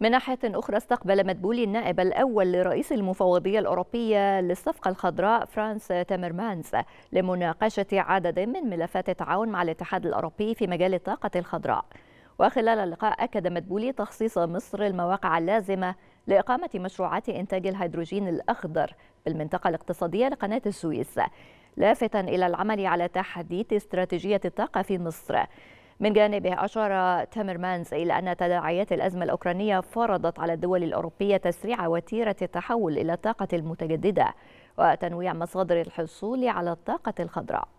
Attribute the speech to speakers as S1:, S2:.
S1: من ناحية أخرى استقبل مدبولي النائب الأول لرئيس المفوضية الأوروبية للصفقة الخضراء فرانس تيمرمانز لمناقشة عدد من ملفات التعاون مع الاتحاد الأوروبي في مجال الطاقة الخضراء وخلال اللقاء أكد مدبولي تخصيص مصر المواقع اللازمة لإقامة مشروعات إنتاج الهيدروجين الأخضر بالمنطقة الاقتصادية لقناة السويس لافتا إلى العمل على تحديث استراتيجية الطاقة في مصر من جانبه أشار مانز إلى أن تداعيات الأزمة الأوكرانية فرضت على الدول الأوروبية تسريع وتيرة التحول إلى الطاقة المتجددة وتنويع مصادر الحصول على الطاقة الخضراء